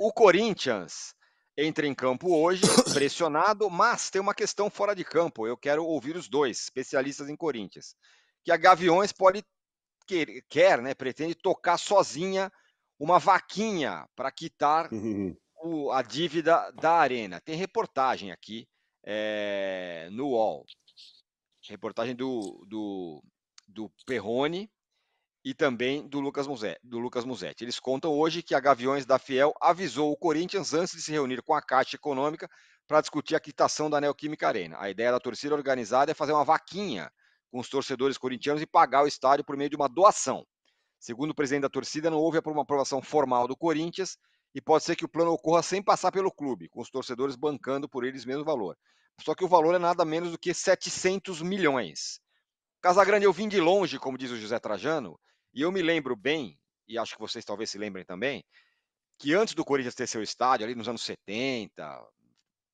O Corinthians entra em campo hoje, pressionado, mas tem uma questão fora de campo. Eu quero ouvir os dois, especialistas em Corinthians. Que a Gaviões pode quer, quer né, pretende tocar sozinha uma vaquinha para quitar o, a dívida da Arena. Tem reportagem aqui é, no UOL. Reportagem do, do, do Perrone e também do Lucas, Musetti, do Lucas Musetti. Eles contam hoje que a Gaviões da Fiel avisou o Corinthians antes de se reunir com a Caixa Econômica para discutir a quitação da Neoquímica Arena. A ideia da torcida organizada é fazer uma vaquinha com os torcedores corintianos e pagar o estádio por meio de uma doação. Segundo o presidente da torcida, não houve uma aprovação formal do Corinthians e pode ser que o plano ocorra sem passar pelo clube, com os torcedores bancando por eles mesmo valor. Só que o valor é nada menos do que 700 milhões. Casagrande, eu vim de longe, como diz o José Trajano, e eu me lembro bem, e acho que vocês talvez se lembrem também, que antes do Corinthians ter seu estádio, ali nos anos 70,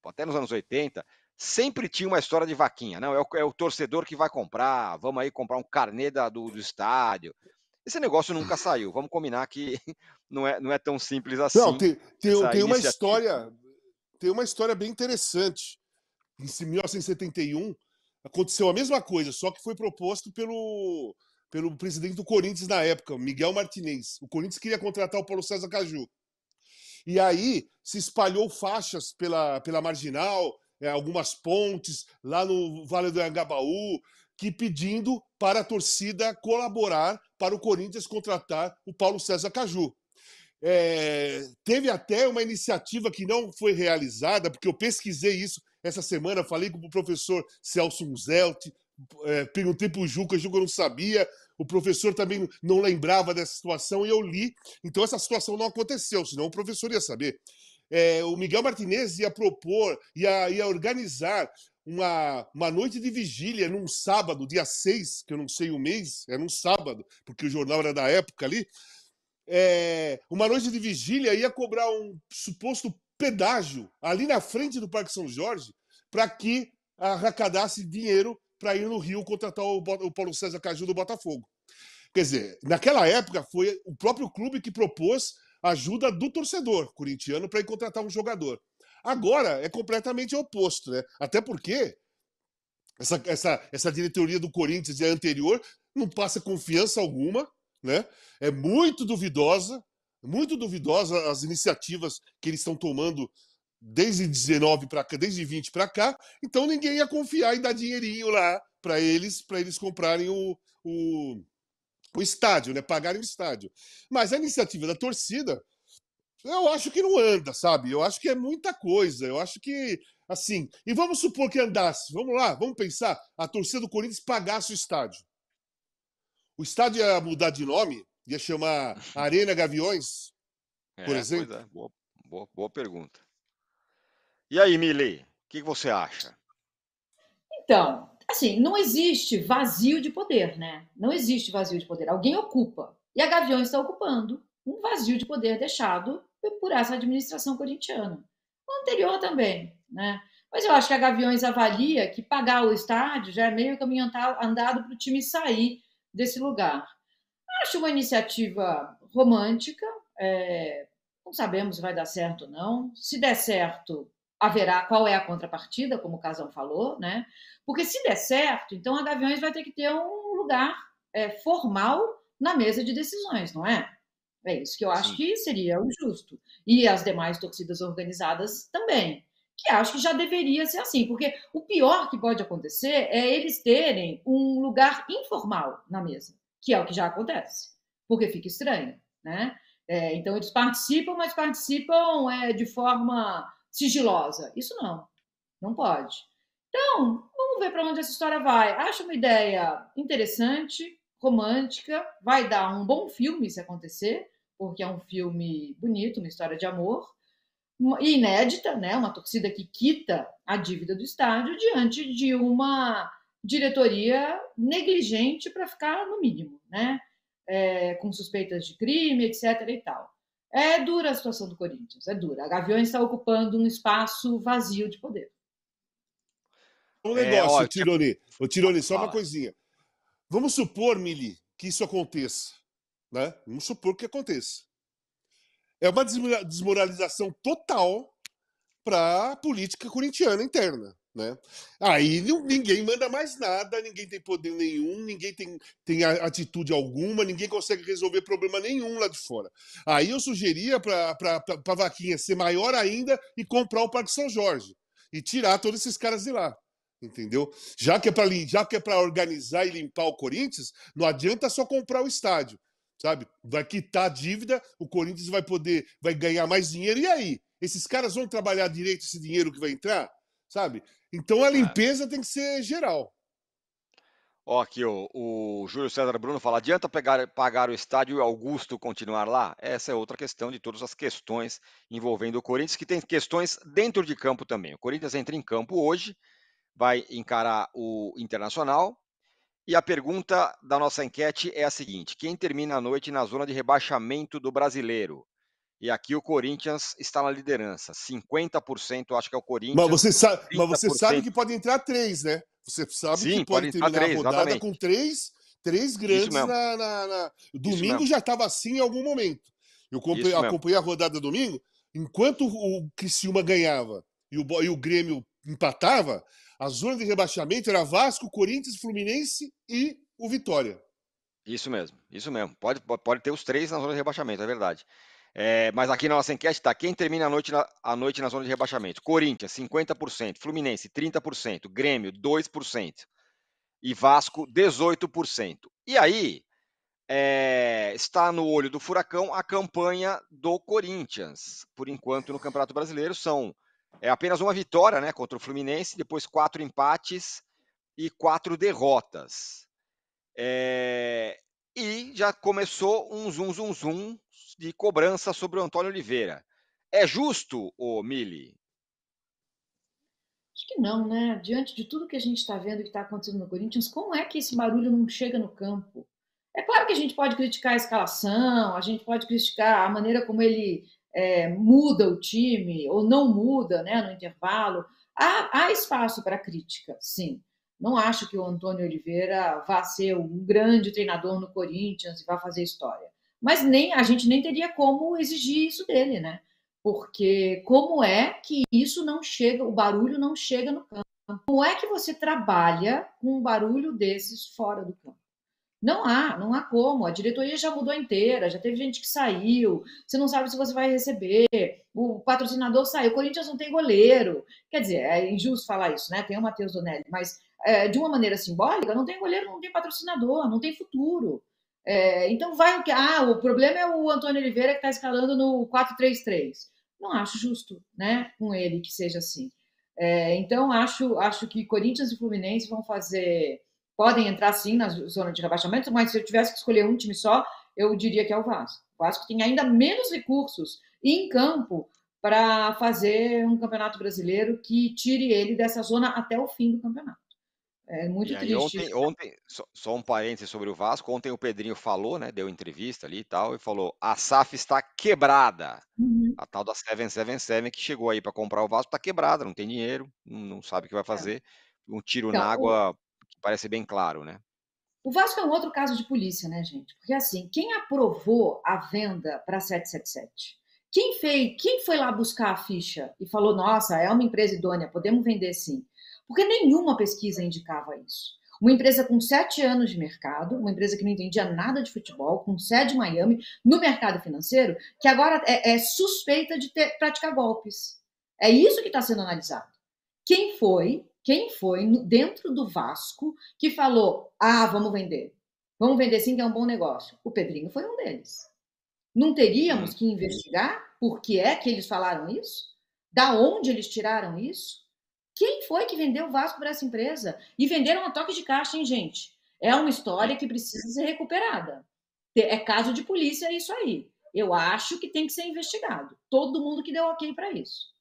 até nos anos 80, sempre tinha uma história de vaquinha. Não, né? é o, é o torcedor que vai comprar, vamos aí comprar um carnê da, do, do estádio. Esse negócio nunca saiu. Vamos combinar que não é, não é tão simples assim. Não, tem, tem, tem uma história, tem uma história bem interessante. Em 1971, aconteceu a mesma coisa, só que foi proposto pelo, pelo presidente do Corinthians na época, Miguel Martinez. O Corinthians queria contratar o Paulo César Caju. E aí se espalhou faixas pela, pela marginal, é, algumas pontes lá no Vale do Angabaú, que pedindo para a torcida colaborar para o Corinthians contratar o Paulo César Caju. É, teve até uma iniciativa que não foi realizada, porque eu pesquisei isso essa semana falei com o professor Celso Unzelt, é, perguntei para o Juca, o Juca não sabia, o professor também não lembrava dessa situação e eu li. Então essa situação não aconteceu, senão o professor ia saber. É, o Miguel Martinez ia propor, ia, ia organizar uma, uma noite de vigília num sábado, dia 6, que eu não sei o mês, era um sábado, porque o jornal era da época ali. É, uma noite de vigília ia cobrar um suposto pedágio ali na frente do Parque São Jorge para que arrecadasse dinheiro para ir no Rio contratar o, Paulo César Caju do Botafogo. Quer dizer, naquela época foi o próprio clube que propôs ajuda do torcedor corintiano para ir contratar um jogador. Agora é completamente oposto, né? Até porque essa, essa, essa diretoria do Corinthians é anterior não passa confiança alguma, né? É muito duvidosa, muito duvidosa as iniciativas que eles estão tomando desde 19 para cá, desde 20 para cá, então ninguém ia confiar e dar dinheirinho lá para eles, para eles comprarem o, o, o, estádio, né? Pagarem o estádio. Mas a iniciativa da torcida, eu acho que não anda, sabe? Eu acho que é muita coisa. Eu acho que, assim, e vamos supor que andasse, vamos lá, vamos pensar, a torcida do Corinthians pagasse o estádio. O estádio ia mudar de nome, ia chamar Arena Gaviões, é, por é, exemplo. É. Boa, boa, boa pergunta. E aí, Mili, o que você acha? Então, assim, não existe vazio de poder, né? Não existe vazio de poder. Alguém ocupa. E a Gaviões está ocupando um vazio de poder deixado por essa administração corintiana. O anterior também, né? Mas eu acho que a Gaviões avalia que pagar o estádio já é meio caminho andado para o time sair desse lugar. Acho uma iniciativa romântica, é, não sabemos se vai dar certo ou não. Se der certo, haverá qual é a contrapartida, como o Casão falou, né? Porque se der certo, então a Gaviões vai ter que ter um lugar é, formal na mesa de decisões, não é? É isso que eu acho Sim. que seria o justo. E as demais torcidas organizadas também, que acho que já deveria ser assim, porque o pior que pode acontecer é eles terem um lugar informal na mesa, que é o que já acontece, porque fica estranho, né? É, então eles participam, mas participam é, de forma sigilosa. Isso não, não pode. Então, vamos ver para onde essa história vai. Acho uma ideia interessante, romântica, vai dar um bom filme se acontecer, porque é um filme bonito, uma história de amor, inédita, né? Uma torcida que quita a dívida do estádio diante de uma diretoria negligente para ficar no mínimo, né? É, com suspeitas de crime, etc. e tal. É dura a situação do Corinthians, é dura. A Gaviões está ocupando um espaço vazio de poder. Um é, negócio, é, ó, Tironi. Tironi, só uma coisinha. Vamos supor, Mili, que isso aconteça. Né? Vamos supor que aconteça. É uma desmoralização total para a política corintiana interna. Né? Aí ninguém manda mais nada, ninguém tem poder nenhum, ninguém tem, tem atitude alguma, ninguém consegue resolver problema nenhum lá de fora. Aí eu sugeria para a vaquinha ser maior ainda e comprar o Parque São Jorge e tirar todos esses caras de lá. Entendeu? Já que é para já que é para organizar e limpar o Corinthians, não adianta só comprar o estádio, sabe? Vai quitar a dívida, o Corinthians vai poder, vai ganhar mais dinheiro e aí, esses caras vão trabalhar direito esse dinheiro que vai entrar? sabe? Então a é. limpeza é. tem que ser geral. Ó, aqui o, o Júlio César Bruno fala: adianta pegar, pagar o estádio e Augusto continuar lá? Essa é outra questão de todas as questões envolvendo o Corinthians, que tem questões dentro de campo também. O Corinthians entra em campo hoje, vai encarar o Internacional. E a pergunta da nossa enquete é a seguinte: quem termina a noite na zona de rebaixamento do brasileiro? E aqui o Corinthians está na liderança. 50% acho que é o Corinthians. Mas você sabe, mas você sabe que pode entrar três, né? Você sabe Sim, que pode, pode terminar três, a rodada exatamente. com três, três grandes na, na, na, Domingo já estava assim em algum momento. Eu acompanhei, acompanhei a rodada domingo, enquanto o Criciúma ganhava e o, e o Grêmio empatava, a zona de rebaixamento era Vasco, Corinthians, Fluminense e o Vitória. Isso mesmo, isso mesmo. Pode, pode ter os três na zona de rebaixamento, é verdade. É, mas aqui na nossa enquete está quem termina a noite, na, a noite na zona de rebaixamento. Corinthians, 50%, Fluminense, 30%, Grêmio, 2% e Vasco, 18%. E aí é, está no olho do furacão a campanha do Corinthians. Por enquanto, no Campeonato Brasileiro, são é, apenas uma vitória né, contra o Fluminense, depois quatro empates e quatro derrotas. É, e já começou um zoom, zoom, zoom de cobrança sobre o Antônio Oliveira. É justo, o Mili? Acho que não, né? Diante de tudo que a gente está vendo que está acontecendo no Corinthians, como é que esse barulho não chega no campo? É claro que a gente pode criticar a escalação, a gente pode criticar a maneira como ele é, muda o time ou não muda né, no intervalo. Há, há espaço para crítica, sim. Não acho que o Antônio Oliveira vá ser um grande treinador no Corinthians e vá fazer história mas nem a gente nem teria como exigir isso dele, né? Porque como é que isso não chega, o barulho não chega no campo? Como é que você trabalha com um barulho desses fora do campo? Não há, não há como. A diretoria já mudou inteira, já teve gente que saiu, você não sabe se você vai receber, o patrocinador saiu, o Corinthians não tem goleiro. Quer dizer, é injusto falar isso, né? Tem o Matheus Donelli, mas é, de uma maneira simbólica, não tem goleiro, não tem patrocinador, não tem futuro. É, então vai o que? Ah, o problema é o Antônio Oliveira que está escalando no 4-3-3. Não acho justo, né? Com ele que seja assim. É, então acho, acho que Corinthians e Fluminense vão fazer, podem entrar sim na zona de rebaixamento, mas se eu tivesse que escolher um time só, eu diria que é o Vasco. O Vasco tem ainda menos recursos em campo para fazer um campeonato brasileiro que tire ele dessa zona até o fim do campeonato. É muito e triste. Ontem, ontem só, só, um parênteses sobre o Vasco, ontem o Pedrinho falou, né? Deu entrevista ali e tal, e falou: a SAF está quebrada. Uhum. A tal da 777 que chegou aí para comprar o Vasco está quebrada, não tem dinheiro, não sabe o que vai é. fazer. Um tiro então, na água que parece bem claro, né? O Vasco é um outro caso de polícia, né, gente? Porque assim, quem aprovou a venda para 777? Quem fez, quem foi lá buscar a ficha e falou: "Nossa, é uma empresa idônea, podemos vender sim"? porque nenhuma pesquisa indicava isso. Uma empresa com sete anos de mercado, uma empresa que não entendia nada de futebol, com sede em Miami, no mercado financeiro, que agora é, é suspeita de ter, praticar golpes. É isso que está sendo analisado. Quem foi, quem foi dentro do Vasco que falou: ah, vamos vender, vamos vender sim, que é um bom negócio? O Pedrinho foi um deles. Não teríamos hum. que investigar por que é que eles falaram isso? Da onde eles tiraram isso? Quem foi que vendeu o Vasco para essa empresa? E venderam a toque de caixa, hein, gente? É uma história que precisa ser recuperada. É caso de polícia é isso aí. Eu acho que tem que ser investigado. Todo mundo que deu ok para isso.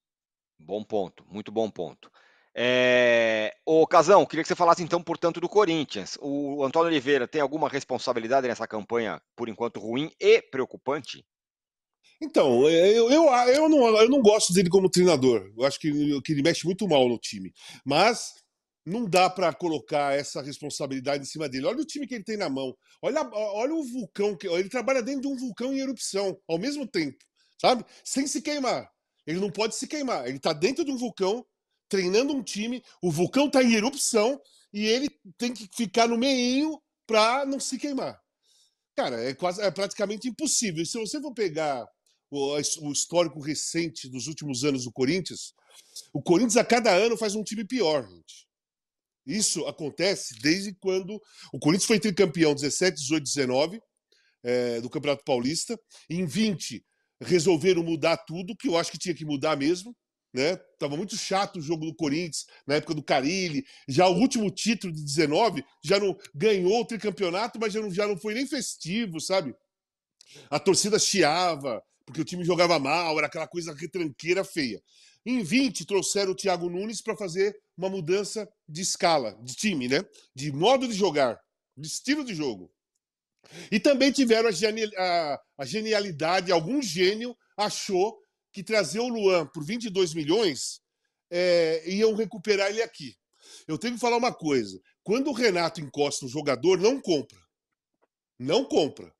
Bom ponto, muito bom ponto. É... Ô, Casão, queria que você falasse então, portanto, do Corinthians. O Antônio Oliveira tem alguma responsabilidade nessa campanha, por enquanto, ruim e preocupante? Então, eu, eu, eu, não, eu não gosto dele como treinador. Eu acho que, que ele mexe muito mal no time. Mas não dá para colocar essa responsabilidade em cima dele. Olha o time que ele tem na mão. Olha, olha o vulcão. que Ele trabalha dentro de um vulcão em erupção ao mesmo tempo, sabe? Sem se queimar. Ele não pode se queimar. Ele está dentro de um vulcão, treinando um time. O vulcão está em erupção e ele tem que ficar no meinho para não se queimar. Cara, é, quase, é praticamente impossível. Se você for pegar o histórico recente dos últimos anos do Corinthians, o Corinthians a cada ano faz um time pior, gente. Isso acontece desde quando o Corinthians foi tricampeão 17, 18, 19 é, do Campeonato Paulista. Em 20 resolveram mudar tudo, que eu acho que tinha que mudar mesmo. Né? Tava muito chato o jogo do Corinthians na época do Carilli. Já o último título de 19 já não ganhou o tricampeonato, mas já não, já não foi nem festivo, sabe? A torcida chiava, porque o time jogava mal, era aquela coisa retranqueira feia. Em 20, trouxeram o Thiago Nunes para fazer uma mudança de escala, de time, né? De modo de jogar, de estilo de jogo. E também tiveram a, geni a, a genialidade, algum gênio achou que trazer o Luan por 22 milhões é, iam recuperar ele aqui. Eu tenho que falar uma coisa: quando o Renato encosta um jogador, não compra. Não compra.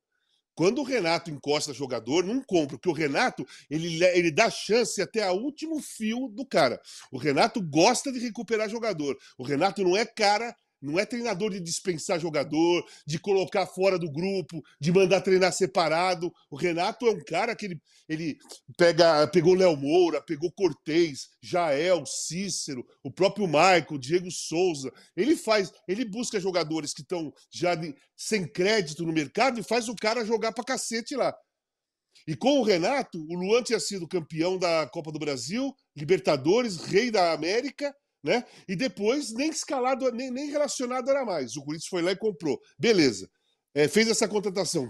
Quando o Renato encosta jogador, não compra, porque o Renato ele, ele dá chance até o último fio do cara. O Renato gosta de recuperar jogador. O Renato não é cara não é treinador de dispensar jogador, de colocar fora do grupo, de mandar treinar separado. O Renato é um cara que ele, ele pega, pegou Léo Moura, pegou Cortez, Jael, Cícero, o próprio Michael, Diego Souza. Ele faz, ele busca jogadores que estão já sem crédito no mercado e faz o cara jogar pra cacete lá. E com o Renato, o Luan tinha sido campeão da Copa do Brasil, Libertadores, Rei da América né? E depois nem escalado, nem, nem relacionado era mais. O Corinthians foi lá e comprou. Beleza. É, fez essa contratação.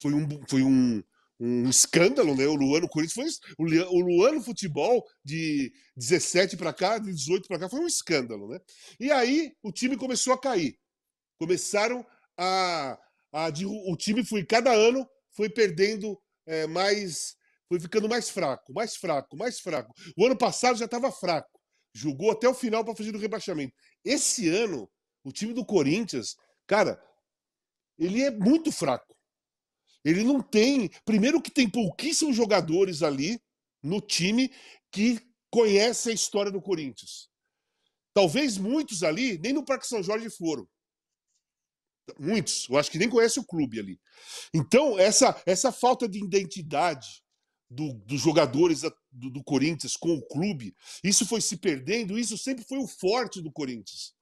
Foi um, foi um, um escândalo, né? O Luano, o Corinthians foi o Luano futebol de 17 para cá, de 18 para cá, foi um escândalo, né? E aí o time começou a cair. Começaram a, a o time foi cada ano foi perdendo é, mais, foi ficando mais fraco, mais fraco, mais fraco. O ano passado já estava fraco. Jogou até o final para fugir do rebaixamento. Esse ano, o time do Corinthians, cara, ele é muito fraco. Ele não tem. Primeiro, que tem pouquíssimos jogadores ali no time que conhecem a história do Corinthians. Talvez muitos ali nem no Parque São Jorge foram. Muitos. Eu acho que nem conhece o clube ali. Então, essa, essa falta de identidade do, dos jogadores da, do, do Corinthians com o clube, isso foi se perdendo, isso sempre foi o forte do Corinthians.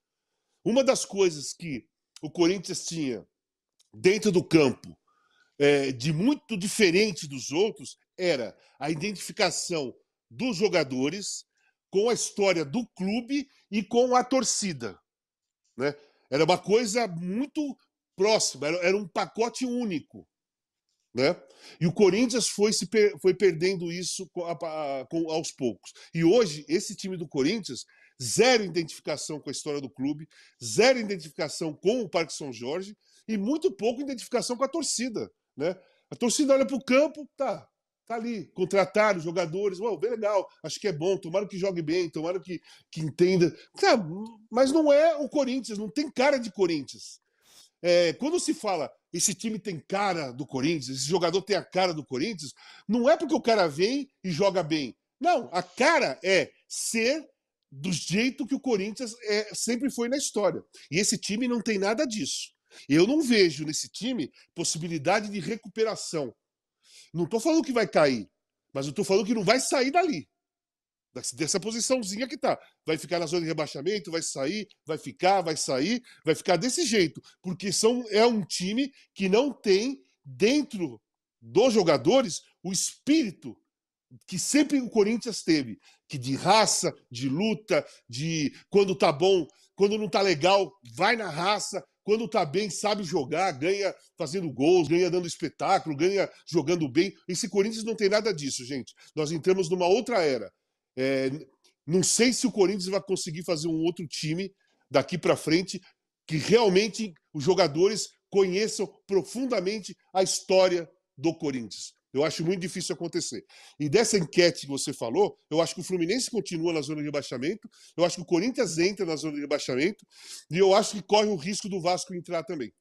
Uma das coisas que o Corinthians tinha dentro do campo é, de muito diferente dos outros era a identificação dos jogadores com a história do clube e com a torcida. Né? Era uma coisa muito próxima, era, era um pacote único. Né? E o Corinthians foi, se per, foi perdendo isso a, com, aos poucos. E hoje, esse time do Corinthians, zero identificação com a história do clube, zero identificação com o Parque São Jorge e muito pouco identificação com a torcida. Né? A torcida olha para o campo, tá, tá ali, contrataram jogadores, uau, bem legal, acho que é bom, tomara que jogue bem, tomara que, que entenda. Tá, mas não é o Corinthians, não tem cara de Corinthians. É, quando se fala esse time tem cara do Corinthians, esse jogador tem a cara do Corinthians, não é porque o cara vem e joga bem. Não, a cara é ser do jeito que o Corinthians é, sempre foi na história. E esse time não tem nada disso. Eu não vejo nesse time possibilidade de recuperação. Não estou falando que vai cair, mas eu estou falando que não vai sair dali dessa posiçãozinha que tá. Vai ficar na zona de rebaixamento, vai sair, vai ficar, vai sair, vai ficar desse jeito, porque são é um time que não tem dentro dos jogadores o espírito que sempre o Corinthians teve, que de raça, de luta, de quando tá bom, quando não tá legal, vai na raça, quando tá bem, sabe jogar, ganha fazendo gols, ganha dando espetáculo, ganha jogando bem. Esse Corinthians não tem nada disso, gente. Nós entramos numa outra era. É, não sei se o Corinthians vai conseguir fazer um outro time daqui para frente que realmente os jogadores conheçam profundamente a história do Corinthians. Eu acho muito difícil acontecer. E dessa enquete que você falou, eu acho que o Fluminense continua na zona de rebaixamento, eu acho que o Corinthians entra na zona de rebaixamento, e eu acho que corre o risco do Vasco entrar também.